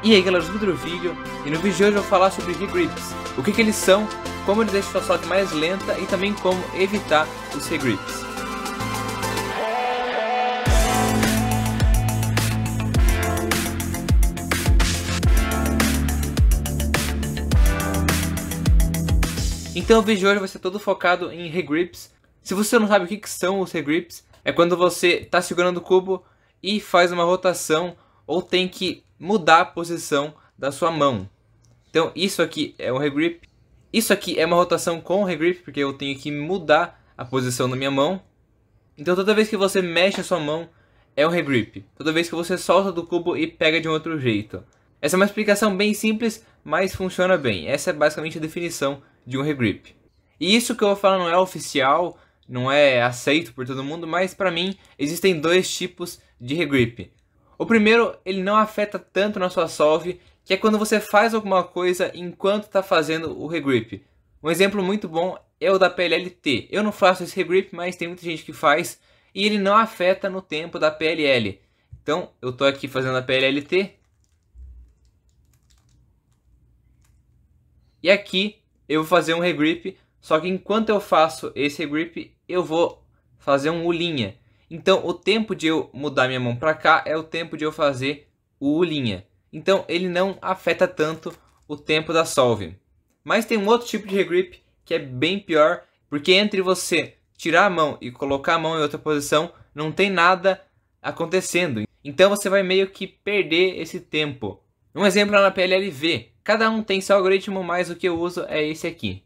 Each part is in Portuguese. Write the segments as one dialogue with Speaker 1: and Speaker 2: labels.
Speaker 1: E aí galera, tudo no vídeo? E no vídeo de hoje eu vou falar sobre regrips, o que, que eles são, como eles deixam sua saque mais lenta e também como evitar os regrips. Então o vídeo de hoje vai ser todo focado em regrips. Se você não sabe o que, que são os regrips, é quando você está segurando o cubo e faz uma rotação ou tem que mudar a posição da sua mão. Então isso aqui é um regrip. Isso aqui é uma rotação com regrip, porque eu tenho que mudar a posição da minha mão. Então toda vez que você mexe a sua mão, é um regrip. Toda vez que você solta do cubo e pega de um outro jeito. Essa é uma explicação bem simples, mas funciona bem. Essa é basicamente a definição de um regrip. E isso que eu vou falar não é oficial, não é aceito por todo mundo, mas para mim existem dois tipos de regrip. O primeiro, ele não afeta tanto na sua solve, que é quando você faz alguma coisa enquanto está fazendo o regrip. Um exemplo muito bom é o da PLLT. Eu não faço esse regrip, mas tem muita gente que faz, e ele não afeta no tempo da PLL. Então, eu estou aqui fazendo a PLLT. E aqui eu vou fazer um regrip, só que enquanto eu faço esse regrip, eu vou fazer um U linha. Então, o tempo de eu mudar minha mão para cá é o tempo de eu fazer o linha. Então, ele não afeta tanto o tempo da solve. Mas tem um outro tipo de regrip que é bem pior, porque entre você tirar a mão e colocar a mão em outra posição, não tem nada acontecendo. Então, você vai meio que perder esse tempo. Um exemplo é na PLLV. Cada um tem seu algoritmo, mas o que eu uso é esse aqui.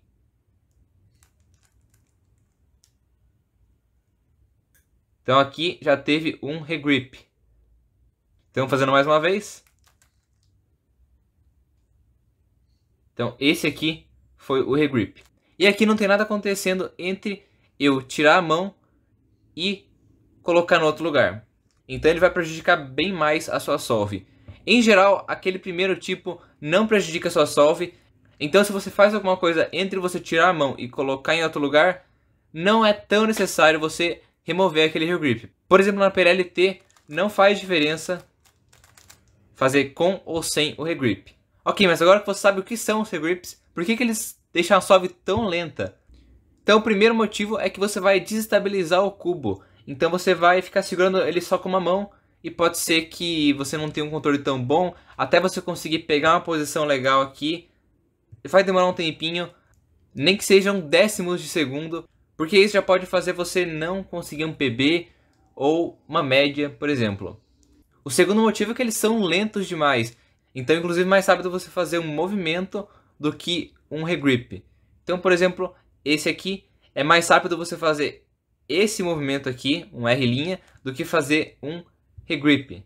Speaker 1: Então aqui já teve um regrip. Então fazendo mais uma vez. Então esse aqui foi o regrip. E aqui não tem nada acontecendo entre eu tirar a mão e colocar no outro lugar. Então ele vai prejudicar bem mais a sua solve. Em geral, aquele primeiro tipo não prejudica a sua solve. Então se você faz alguma coisa entre você tirar a mão e colocar em outro lugar, não é tão necessário você remover aquele heel grip. Por exemplo, na T, não faz diferença fazer com ou sem o regrip. Ok, mas agora que você sabe o que são os regrips, por que, que eles deixam a solve tão lenta? Então o primeiro motivo é que você vai desestabilizar o cubo. Então você vai ficar segurando ele só com uma mão e pode ser que você não tenha um controle tão bom até você conseguir pegar uma posição legal aqui. Vai demorar um tempinho, nem que sejam décimos de segundo, porque isso já pode fazer você não conseguir um PB ou uma média, por exemplo. O segundo motivo é que eles são lentos demais. Então, inclusive, mais rápido você fazer um movimento do que um regrip. Então, por exemplo, esse aqui é mais rápido você fazer esse movimento aqui, um R' do que fazer um regrip.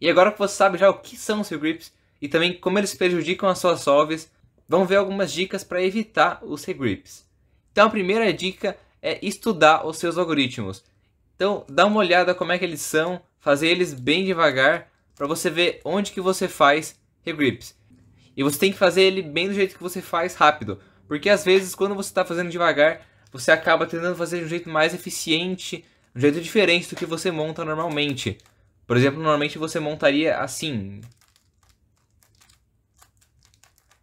Speaker 1: E agora que você sabe já o que são os regrips e também como eles prejudicam as suas solves, vamos ver algumas dicas para evitar os regrips. Então a primeira dica é estudar os seus algoritmos. Então dá uma olhada como é que eles são, fazer eles bem devagar para você ver onde que você faz regrips. E você tem que fazer ele bem do jeito que você faz rápido, porque às vezes quando você está fazendo devagar, você acaba tentando fazer de um jeito mais eficiente, de um jeito diferente do que você monta normalmente. Por exemplo, normalmente você montaria assim,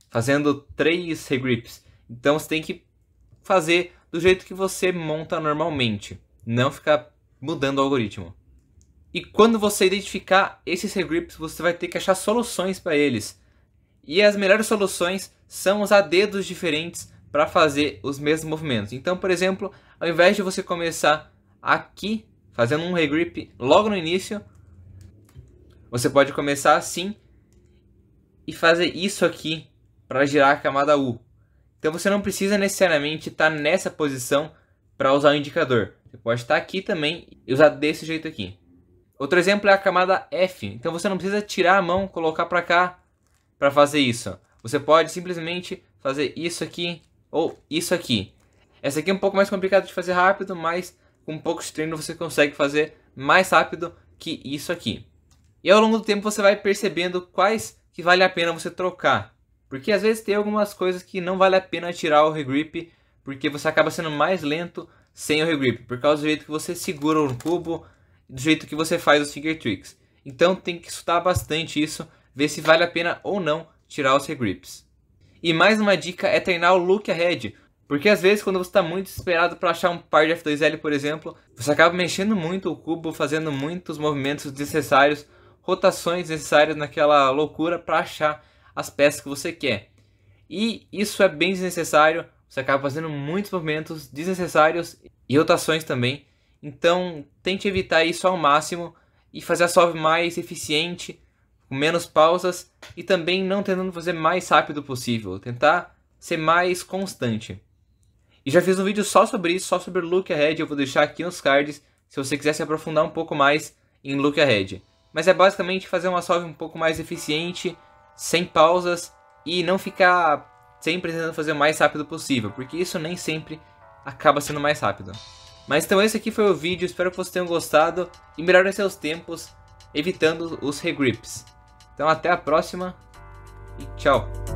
Speaker 1: fazendo três regrips. Então você tem que fazer do jeito que você monta normalmente, não ficar mudando o algoritmo. E quando você identificar esses regrips, você vai ter que achar soluções para eles. E as melhores soluções são usar dedos diferentes para fazer os mesmos movimentos. Então, por exemplo, ao invés de você começar aqui fazendo um regrip logo no início, você pode começar assim e fazer isso aqui para girar a camada U. Então você não precisa necessariamente estar tá nessa posição para usar o indicador. Você pode estar tá aqui também e usar desse jeito aqui. Outro exemplo é a camada F. Então você não precisa tirar a mão, colocar para cá para fazer isso. Você pode simplesmente fazer isso aqui ou isso aqui. Essa aqui é um pouco mais complicada de fazer rápido, mas com pouco de treino você consegue fazer mais rápido que isso aqui. E ao longo do tempo você vai percebendo quais que vale a pena você trocar. Porque às vezes tem algumas coisas que não vale a pena tirar o regrip, porque você acaba sendo mais lento sem o regrip, por causa do jeito que você segura o cubo, do jeito que você faz os finger tricks. Então tem que estudar bastante isso, ver se vale a pena ou não tirar os regrips. E mais uma dica é treinar o look ahead, porque às vezes quando você está muito desesperado para achar um par de F2L, por exemplo, você acaba mexendo muito o cubo, fazendo muitos movimentos necessários rotações necessárias naquela loucura para achar as peças que você quer. E isso é bem desnecessário, você acaba fazendo muitos movimentos desnecessários e rotações também. Então, tente evitar isso ao máximo e fazer a solve mais eficiente, com menos pausas e também não tentando fazer mais rápido possível, tentar ser mais constante. E já fiz um vídeo só sobre isso, só sobre look ahead, eu vou deixar aqui nos cards se você quiser se aprofundar um pouco mais em look ahead. Mas é basicamente fazer uma solve um pouco mais eficiente sem pausas e não ficar sempre tentando fazer o mais rápido possível, porque isso nem sempre acaba sendo mais rápido. Mas então esse aqui foi o vídeo, espero que vocês tenham gostado e melhorem seus tempos evitando os regrips. Então até a próxima e tchau!